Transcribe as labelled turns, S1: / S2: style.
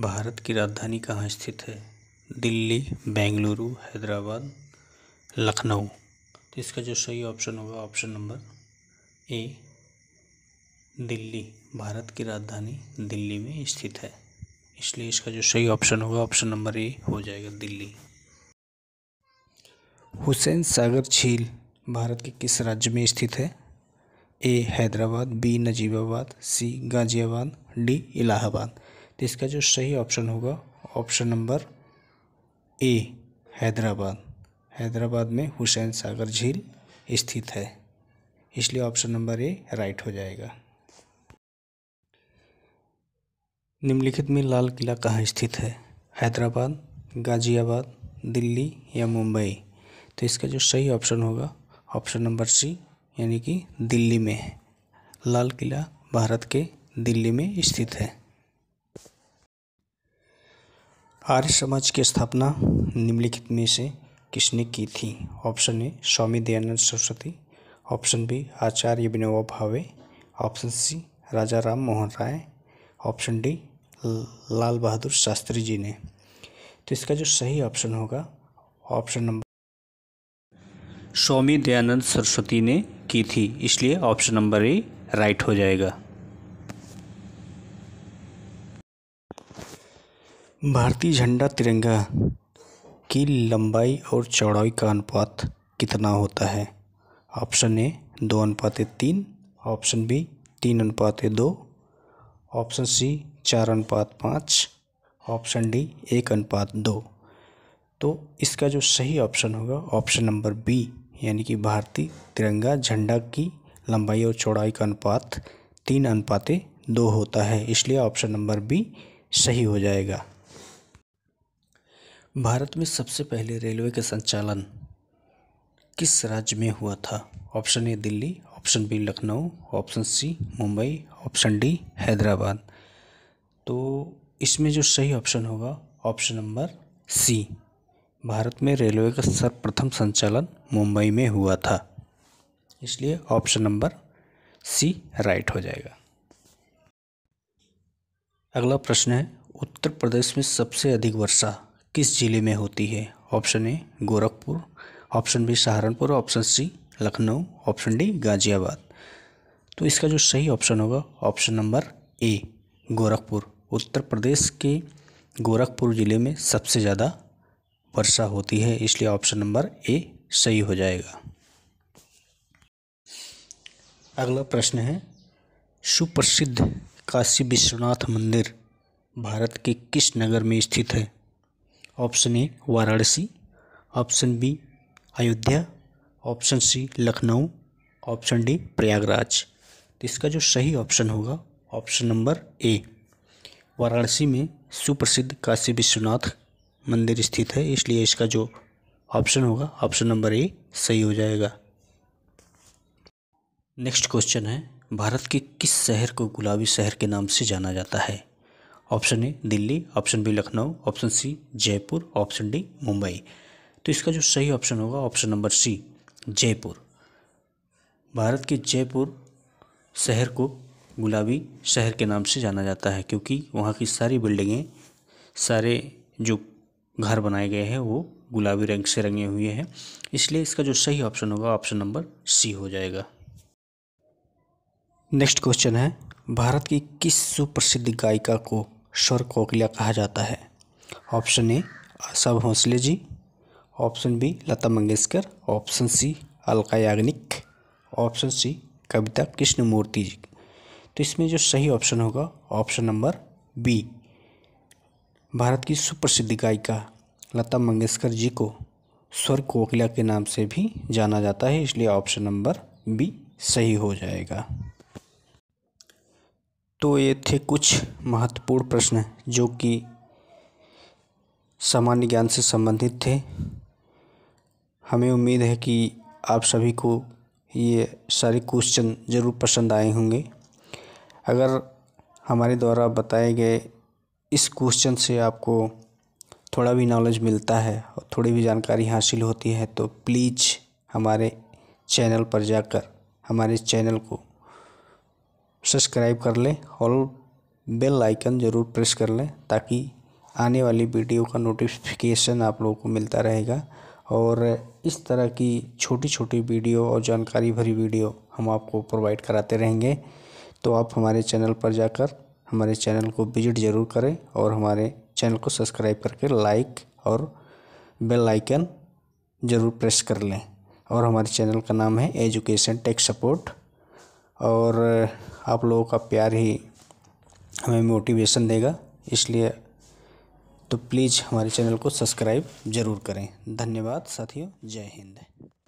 S1: भारत की राजधानी कहाँ स्थित है दिल्ली बेंगलुरु हैदराबाद लखनऊ तो इसका जो सही ऑप्शन होगा option number A Delhi Bharat की राजधानी दिल्ली में स्थित है इसलिए इसका जो सही ऑप्शन होगा ऑप्शन नंबर ए हो जाएगा दिल्ली हुसैन सागर झील भारत के किस राज्य में स्थित है A Hyderabad B Najibabad C Ghaziabad D Allahabad तो इसका जो सही ऑप्शन होगा option number A Hyderabad Hyderabad में हुसैन सागर झील स्थित है इसलिए ऑप्शन नंबर ए राइट हो जाएगा निम्नलिखित में लाल किला कहाँ स्थित है हैदराबाद गाजियाबाद दिल्ली या मुंबई तो इसका जो सही ऑप्शन होगा ऑप्शन नंबर सी यानी कि दिल्ली में है लाल किला भारत के दिल्ली में स्थित है आर्य समाज की स्थापना निम्नलिखित में से किसने की थी option A Swami Dayanand Saraswati option B Acharya Vinoba Bhave option C Raja Ram Mohan Roy option D Lal Bahadur Shastri ji ने तो इसका जो सही ऑप्शन होगा ऑप्शन नंबर स्वामी दयानंद सरस्वती ने की थी इसलिए ऑप्शन नंबर ए राइट हो जाएगा भारतीय झंडा तिरंगा की लंबाई और चौड़ाई का अनुपात कितना होता है ऑप्शन ए दो अनुपात तीन ऑप्शन बी तीन अनुपात दो ऑप्शन सी चार अनुपात पाँच ऑप्शन डी एक अनुपात दो तो इसका जो सही ऑप्शन होगा ऑप्शन नंबर बी यानी कि भारतीय तिरंगा झंडा की लंबाई और चौड़ाई का अनुपात तीन अनुपात दो होता है इसलिए ऑप्शन नंबर बी सही हो जाएगा भारत में सबसे पहले रेलवे का संचालन किस राज्य में हुआ था option A Delhi option B Lucknow option C Mumbai option D Hyderabad तो इसमें जो सही ऑप्शन होगा ऑप्शन नंबर सी भारत में रेलवे का सर्वप्रथम संचालन मुंबई में हुआ था इसलिए ऑप्शन नंबर सी राइट हो जाएगा अगला प्रश्न है उत्तर प्रदेश में सबसे अधिक वर्षा किस ज़िले में होती है option A Gorakhpur option B Saharanpur option C Lucknow option D Ghaziabad तो इसका जो सही ऑप्शन होगा option number A Gorakhpur Uttar Pradesh के गोरखपुर ज़िले में सबसे ज़्यादा वर्षा होती है इसलिए ऑप्शन नंबर ए सही हो जाएगा अगला प्रश्न है सुप्रसिद्ध काशी विश्वनाथ मंदिर भारत के किस नगर में स्थित है option A Varanasi option B Ayodhya option C Lucknow option D Prayagraj तो इसका जो सही ऑप्शन होगा ऑप्शन नंबर ए वाराणसी में सुप्रसिद्ध काशी विश्वनाथ मंदिर स्थित है इसलिए इसका जो ऑप्शन होगा ऑप्शन नंबर ए सही हो जाएगा नेक्स्ट क्वेश्चन है भारत के किस शहर को गुलाबी शहर के नाम से जाना जाता है option A Delhi option B Lucknow option C Jaipur option D Mumbai तो इसका जो सही ऑप्शन होगा option number C Jaipur Bharat के जयपुर शहर को गुलाबी शहर के नाम से जाना जाता है क्योंकि वहाँ की सारी बिल्डिंगें सारे जो घर बनाए गए हैं वो गुलाबी रंग से रंगे हुए हैं इसलिए इसका जो सही ऑप्शन होगा ऑप्शन नंबर सी हो जाएगा नेक्स्ट क्वेश्चन है भारत की किस सुप्रसिद्ध गायिका को स्वर कोकिला कहा जाता है option A Asha Bhosle ji option B Lata Mangeshkar option C Alka Yagnik option C Kavita Krishnamurthy ji तो इसमें जो सही ऑप्शन होगा ऑप्शन नंबर बी भारत की सुप्रसिद्ध गायिका लता मंगेशकर जी को स्वर कोकिला के नाम से भी जाना जाता है इसलिए ऑप्शन नंबर बी सही हो जाएगा तो ये थे कुछ महत्वपूर्ण प्रश्न जो कि सामान्य ज्ञान से संबंधित थे हमें उम्मीद है कि आप सभी को ये सारे क्वेश्चन ज़रूर पसंद आए होंगे अगर हमारे द्वारा बताए गए इस क्वेश्चन से आपको थोड़ा भी नॉलेज मिलता है और थोड़ी भी जानकारी हासिल होती है तो प्लीज़ हमारे चैनल पर जाकर हमारे चैनल को सब्सक्राइब कर लें और बेल आइकन ज़रूर प्रेस कर लें ताकि आने वाली वीडियो का नोटिफिकेशन आप लोगों को मिलता रहेगा और इस तरह की छोटी छोटी वीडियो और जानकारी भरी वीडियो हम आपको प्रोवाइड कराते रहेंगे तो आप हमारे चैनल पर जाकर हमारे चैनल को विजिट ज़रूर करें और हमारे चैनल को सब्सक्राइब करके लाइक और बेल आइकन ज़रूर प्रेस कर लें और हमारे चैनल का नाम है एजुकेशन टेक सपोर्ट और आप लोगों का प्यार ही हमें मोटिवेशन देगा इसलिए तो प्लीज़ हमारे चैनल को सब्सक्राइब ज़रूर करें धन्यवाद साथियों जय हिंद